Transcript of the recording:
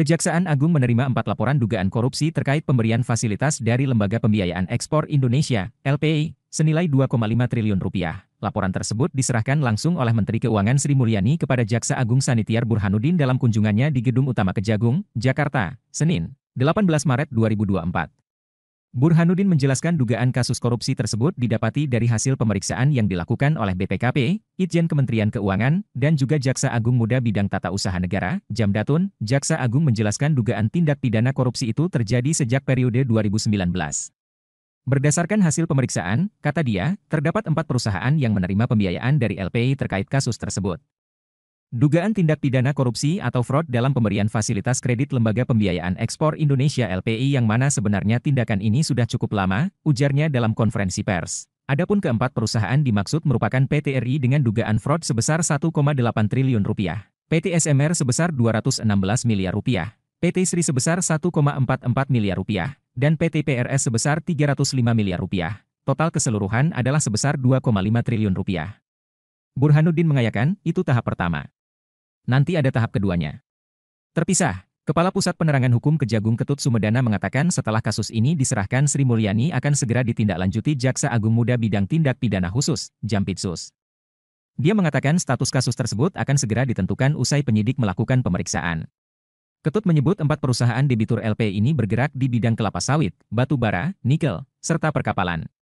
Kejaksaan Agung menerima empat laporan dugaan korupsi terkait pemberian fasilitas dari Lembaga Pembiayaan Ekspor Indonesia, LPI, senilai 2,5 triliun rupiah. Laporan tersebut diserahkan langsung oleh Menteri Keuangan Sri Mulyani kepada Jaksa Agung Sanitiar Burhanuddin dalam kunjungannya di Gedung Utama Kejagung, Jakarta, Senin, 18 Maret 2024. Burhanuddin menjelaskan dugaan kasus korupsi tersebut didapati dari hasil pemeriksaan yang dilakukan oleh BPKP, Itjen Kementerian Keuangan, dan juga Jaksa Agung Muda Bidang Tata Usaha Negara, Jamdatun. Jaksa Agung menjelaskan dugaan tindak pidana korupsi itu terjadi sejak periode 2019. Berdasarkan hasil pemeriksaan, kata dia, terdapat empat perusahaan yang menerima pembiayaan dari LPI terkait kasus tersebut. Dugaan tindak pidana korupsi atau fraud dalam pemberian fasilitas kredit Lembaga Pembiayaan Ekspor Indonesia LPI yang mana sebenarnya tindakan ini sudah cukup lama, ujarnya dalam konferensi pers. Adapun keempat perusahaan dimaksud merupakan PT RI dengan dugaan fraud sebesar 1,8 triliun rupiah, PT SMR sebesar 216 miliar rupiah, PT Sri sebesar 1,44 miliar rupiah, dan PT PRS sebesar 305 miliar rupiah. Total keseluruhan adalah sebesar 2,5 triliun rupiah. Burhanuddin mengayakan, itu tahap pertama nanti ada tahap keduanya. Terpisah, Kepala Pusat Penerangan Hukum Kejagung Ketut Sumedana mengatakan setelah kasus ini diserahkan Sri Mulyani akan segera ditindaklanjuti Jaksa Agung Muda Bidang Tindak Pidana Khusus, Jampitsus. Dia mengatakan status kasus tersebut akan segera ditentukan usai penyidik melakukan pemeriksaan. Ketut menyebut empat perusahaan debitur LP ini bergerak di bidang kelapa sawit, batu bara, nikel, serta perkapalan.